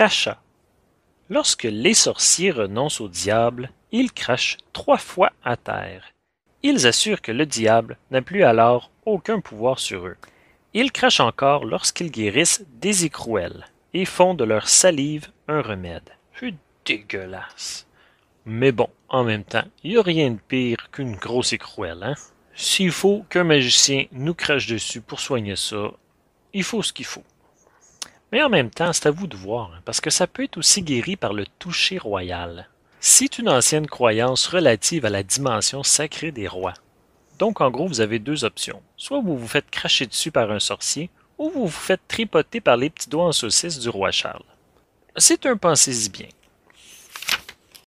Cacha. Lorsque les sorciers renoncent au diable, ils crachent trois fois à terre. Ils assurent que le diable n'a plus alors aucun pouvoir sur eux. Ils crachent encore lorsqu'ils guérissent des écrouelles et font de leur salive un remède. C'est dégueulasse. Mais bon, en même temps, il n'y a rien de pire qu'une grosse écrouelle, hein? S'il faut qu'un magicien nous crache dessus pour soigner ça, il faut ce qu'il faut. Mais en même temps, c'est à vous de voir, hein, parce que ça peut être aussi guéri par le toucher royal. C'est une ancienne croyance relative à la dimension sacrée des rois. Donc en gros, vous avez deux options. Soit vous vous faites cracher dessus par un sorcier, ou vous vous faites tripoter par les petits doigts en saucisse du roi Charles. C'est un pensez-y bien.